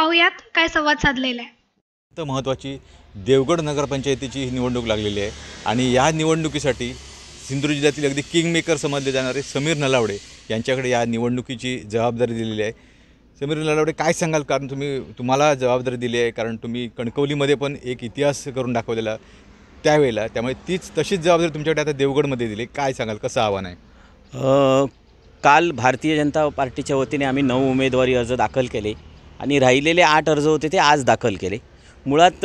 पाहूयात काय संवाद साधलेला आहे अत्यंत महत्त्वाची देवगड नगरपंचायतीची ही निवडणूक लागलेली आहे आणि या निवडणुकीसाठी सिंधुदुर्ग जिल्ह्यातील अगदी किंगमेकर समजले जाणारे समीर नलावडे यांच्याकडे या निवडणुकीची जबाबदारी दिलेली आहे समीर नलावडे काय सांगाल कारण तुम्ही तुम्हाला जबाबदारी दिली आहे कारण तुम्ही कणकवलीमध्ये पण एक इतिहास करून दाखवलेला त्यावेळेला त्यामुळे तीच तशीच जबाबदारी तुमच्याकडे आता देवगडमध्ये दिली काय सांगाल कसं आव्हान आहे काल भारतीय जनता पार्टीच्या वतीने आम्ही नऊ उमेदवारी अर्ज दाखल केले आणि राहिलेले आठ अर्ज होते ते आज दाखल केले मुळात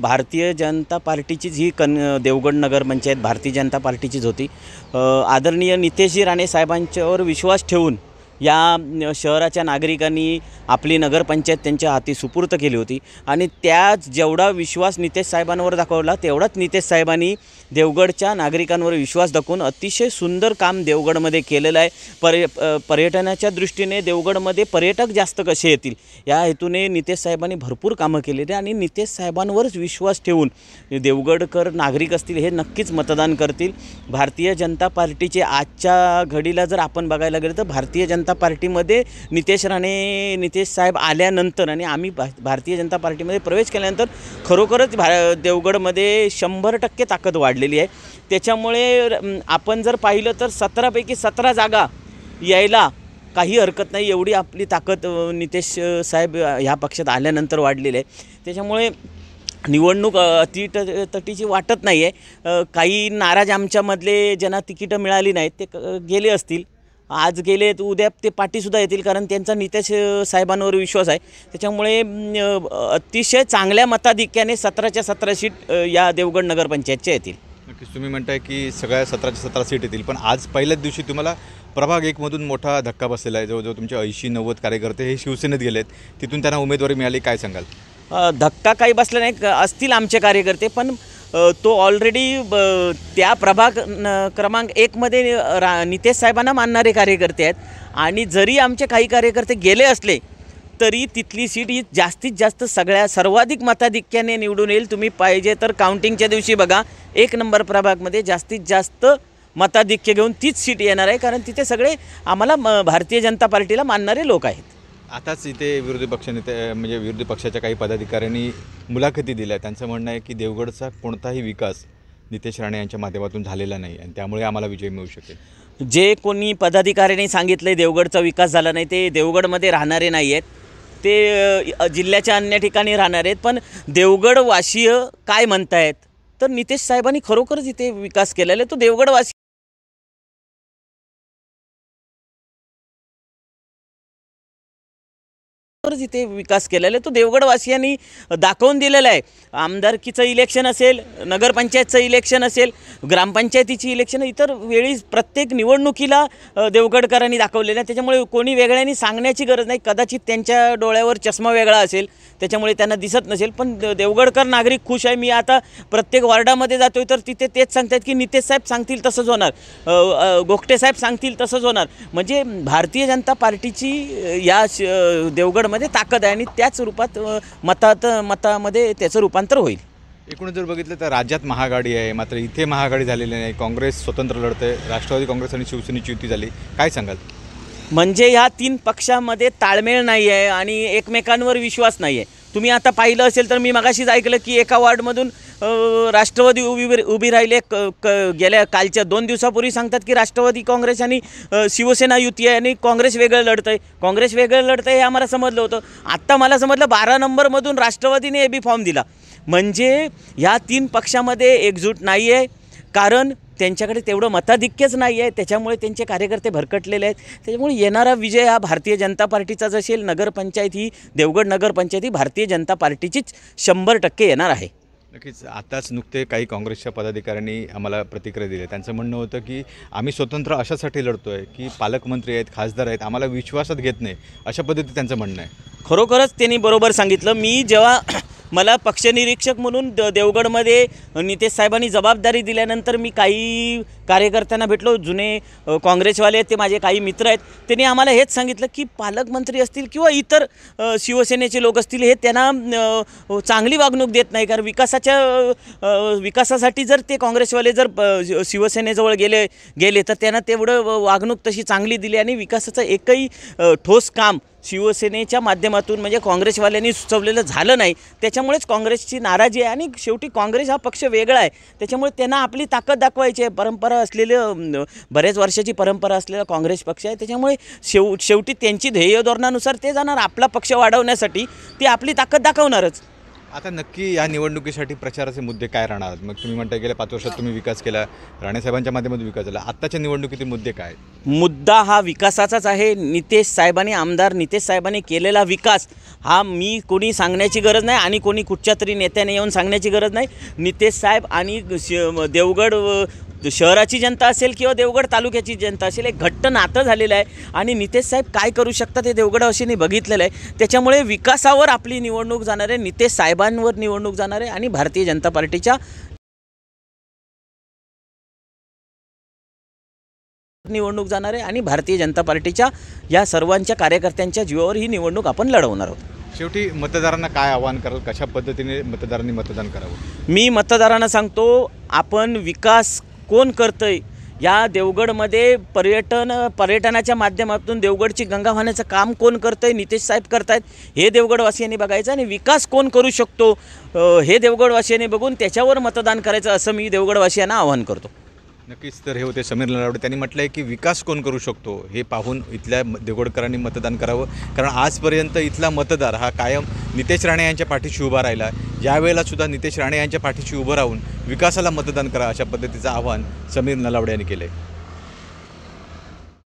भारतीय जनता पार्टीचीच ही कन देवगड नगरपंचायत भारतीय जनता पार्टीचीच होती आदरणीय नितेशजी राणे साहेबांच्यावर विश्वास ठेवून या शहराच्या नागरिकांनी आपली नगरपंचायत त्यांच्या हाती सुपूर्त केली होती आणि त्याच जेवढा विश्वास नितेश साहेबांवर दाखवला तेवढाच नितेश साहेबांनी देवगडच्या नागरिकांवर विश्वास दाखवून अतिशय सुंदर काम देवगडमध्ये केलेलं आहे पर्य पर्यटनाच्या दृष्टीने देवगडमध्ये पर्यटक जास्त कसे येतील या हेतूने नितेश साहेबांनी भरपूर कामं केलेली आणि नितेश साहेबांवरच विश्वास ठेवून देवगडकर नागरिक असतील हे नक्कीच मतदान करतील भारतीय जनता पार्टीचे आजच्या घडीला जर आपण बघायला गेलं तर भारतीय जनता जनता पार्टीमध्ये नितेश राणे नितेश साहेब आल्यानंतर आणि आम्ही भा भारतीय जनता पार्टीमध्ये प्रवेश केल्यानंतर खरोखरच भा देवगडमध्ये शंभर टक्के ताकद वाढलेली आहे त्याच्यामुळे आपण जर पाहिलं तर सतरापैकी सतरा जागा यायला काही हरकत नाही एवढी आपली ताकद नितेश साहेब ह्या पक्षात आल्यानंतर वाढलेली आहे त्याच्यामुळे निवडणूक अति त तटीची वाटत नाही आहे काही नाराज आमच्यामधले ज्यांना तिकीटं मिळाली नाहीत ते गेले असतील आज गेलेत तर उद्या ते पाठीसुद्धा येतील कारण त्यांचा नितेश साहेबांवर विश्वास आहे त्याच्यामुळे अतिशय चांगल्या मताधिक्याने सतराच्या सतरा सीट या देवगड नगरपंचायतच्या येतील तुम्ही म्हणताय की सगळ्या सतराच्या सतरा सीट येतील पण आज पहिल्याच दिवशी तुम्हाला प्रभाग एकमधून मोठा धक्का बसलेला आहे जवळजवळ तुमचे ऐंशी नव्वद कार्यकर्ते हे शिवसेनेत गेलेत तिथून त्यांना उमेदवारी मिळाली काय सांगाल धक्का काही बसला नाही असतील आमचे कार्यकर्ते पण तो ऑलरेडी ब त्या प्रभाग न क्रमांक एकमध्ये रा नितेश साहेबांना मानणारे कार्यकर्ते आहेत आणि जरी आमचे काही कार्यकर्ते गेले असले तरी तिथली सीट ही जास्तीत जास्त सगळ्या सर्वाधिक मताधिक्याने निवडून येईल तुम्ही पाहिजे तर काउंटिंगच्या दिवशी बघा एक नंबर प्रभागमध्ये जास्तीत जास्त मताधिक्य घेऊन तीच सीट येणार आहे कारण तिथे सगळे आम्हाला म भारतीय जनता पार्टीला मानणारे लोक आहेत आताच इथे विरोधी पक्षनेते म्हणजे विरोधी पक्षाच्या काही पदाधिकाऱ्यांनी मुलाखती दिल्या त्यांचं म्हणणं आहे की देवगडचा कोणताही विकास नितेश राणे यांच्या माध्यमातून झालेला नाही आणि त्यामुळे आम्हाला विजय मिळू शकेल जे कोणी पदाधिकाऱ्यांनी सांगितलं देवगडचा विकास झाला नाही ते देवगडमध्ये राहणारे नाही आहेत ते जिल्ह्याच्या अन्य ठिकाणी राहणार आहेत पण देवगडवासीय काय म्हणतायत तर नितेश साहेबांनी खरोखरच इथे विकास केलेला आहे तो देवगडवासी खरोखरच जिथे विकास केलेला आहे तो देवगडवासियांनी दाखवून दिलेला आहे आमदारकीचं इलेक्शन असेल नगरपंचायतचं इलेक्शन असेल ग्रामपंचायतीची इलेक्शन इतर वेळी प्रत्येक निवडणुकीला देवगडकरांनी दाखवलेलं आहे त्याच्यामुळे कोणी वेगळ्यांनी सांगण्याची गरज नाही कदाचित त्यांच्या डोळ्यावर चष्मा वेगळा असेल त्याच्यामुळे त्यांना दिसत नसेल पण देवगडकर नागरिक खुश आहे मी आता प्रत्येक वॉर्डामध्ये जातोय तर तिथे तेच सांगतात की नितेश साहेब सांगतील तसंच होणार गोखटे साहेब सांगतील तसंच होणार म्हणजे भारतीय जनता पार्टीची या देवगडमध्ये त्यामध्ये ताकद आहे आणि त्याच रूपात मतात मतामध्ये त्याचं रूपांतर होईल एकूण जर बघितलं तर राज्यात महागाडी आहे मात्र इथे महागाडी झालेली नाही काँग्रेस स्वतंत्र लढते राष्ट्रवादी काँग्रेस आणि शिवसेनेची युती झाली काय सांगाल म्हणजे ह्या तीन पक्षामध्ये ताळमेळ नाही आहे आणि एकमेकांवर विश्वास नाही आहे तुम्ही आता पाहिलं असेल तर मी मगाशीच ऐकलं की एका वॉर्डमधून राष्ट्रवादी उभी उभी राहिले क क गेल्या कालच्या दोन दिवसापूर्वी सांगतात की राष्ट्रवादी काँग्रेस आणि शिवसेना युती आहे आणि काँग्रेस वेगळं लढतं आहे काँग्रेस वेगळं लढतं आहे हे आम्हाला समजलं होतं आत्ता मला समजलं बारा नंबरमधून राष्ट्रवादीने ए बी फॉर्म दिला म्हणजे ह्या तीन पक्षामध्ये एकजूट नाही आहे कारण त्यांच्याकडे तेवढं मताधिक्यच नाही आहे त्याच्यामुळे त्यांचे कार्यकर्ते भरकटलेले आहेत त्याच्यामुळे येणारा विजय हा भारतीय जनता पार्टीचाच असेल नगरपंचायत ही देवगड नगरपंचायत ही भारतीय जनता पार्टीचीच शंभर टक्के येणार आहे नक्कीच आताच नुकते काही काँग्रेसच्या पदाधिकाऱ्यांनी आम्हाला प्रतिक्रिया दिली त्यांचं म्हणणं होतं की आम्ही स्वतंत्र अशासाठी लढतो आहे की पालकमंत्री आहेत खासदार आहेत आम्हाला विश्वासात घेत नाही अशा पद्धती त्यांचं म्हणणं आहे खरोखरच त्यांनी बरोबर सांगितलं मी जेव्हा मला पक्षनिरीक्षक म्हणून द देवगडमध्ये नितेश साहेबांनी जबाबदारी दिल्यानंतर मी काही कार्यकर्त्यांना भेटलो जुने काँग्रेसवाले आहेत ते माझे काही मित्र आहेत त्यांनी आम्हाला हेच सांगितलं की पालकमंत्री असतील किंवा इतर शिवसेनेचे लोक असतील हे त्यांना चांगली वागणूक देत नाही कारण विकासाच्या विकासासाठी जर ते काँग्रेसवाले जर शिवसेनेजवळ गेले गेले तर त्यांना तेवढं वागणूक तशी चांगली दिली आणि विकासाचं एकही ठोस काम शिवसेनेच्या माध्यमातून म्हणजे काँग्रेसवाल्यांनी सुचवलेलं झालं नाही त्याच्यामुळेच काँग्रेसची नाराजी आहे आणि शेवटी काँग्रेस हा पक्ष वेगळा आहे त्याच्यामुळे त्यांना आपली ताकद दाखवायची आहे परंपरा असलेलं बऱ्याच वर्षाची परंपरा असलेला काँग्रेस पक्ष आहे त्याच्यामुळे शेव शेवटी त्यांची ध्येय धोरणानुसार ते जाणार आपला पक्ष वाढवण्यासाठी ते आपली ताकद दाखवणारच आता नक्की या निवडणुकीसाठी प्रचाराचे मुद्दे काय राहणार मग तुम्ही म्हणता गेल्या पाच वर्षात तुम्ही विकास केला राणेसाहेबांच्या माध्यमातून विकास झाला आत्ताच्या निवडणुकीतील मुद्दे काय मुद्दा हा विकासाचाच आहे नितेश साहेबांनी आमदार नितेश साहेबांनी केलेला विकास हा मी कोणी सांगण्याची गरज नाही आणि कोणी कुठच्या तरी नेत्याने येऊन सांगण्याची गरज नाही नितेश साहेब आणि देवगड शहराची जनता असेल किंवा देवगड तालुक्याची जनता असेल एक घट्ट नातं झालेलं आहे आणि नितेश साहेब काय करू शकतात हे मी बघितलेलं आहे त्याच्यामुळे विकासावर आपली निवडणूक जाणार आहे नितेश साहेबांवर निवडणूक जाणार आहे आणि भारतीय जनता पार्टीच्या निवडणूक जाणार आहे आणि भारतीय जनता पार्टीच्या या सर्वांच्या कार्यकर्त्यांच्या जीवावर ही निवडणूक आपण लढवणार आहोत शेवटी मतदारांना काय आवाहन कराल कशा पद्धतीने मतदारांनी मतदान करावं मी मतदारांना सांगतो आपण विकास कोण आहे या देवगडमध्ये पर्यटन पर्यटनाच्या माध्यमातून देवगडची गंगा वाहण्याचं काम कोण करतं आहे नितेश साहेब करतायत हे देवगडवासियांनी बघायचं आणि विकास कोण करू शकतो हे देवगडवासियांनी बघून त्याच्यावर मतदान करायचं असं मी देवगडवासियांना आवाहन करतो नक्कीच तर हे होते समीर नलावडे त्यांनी म्हटलं आहे की विकास कोण करू शकतो हे पाहून इथल्या देगोडकरांनी मतदान करावं कारण आजपर्यंत इथला मतदार हा कायम नितेश राणे यांच्या पाठीशी उभा राहिला यावेळेला सुद्धा नितेश राणे यांच्या पाठीशी उभं राहून विकासाला मतदान करा अशा पद्धतीचं आवाहन समीर नलावडे यांनी केलं आहे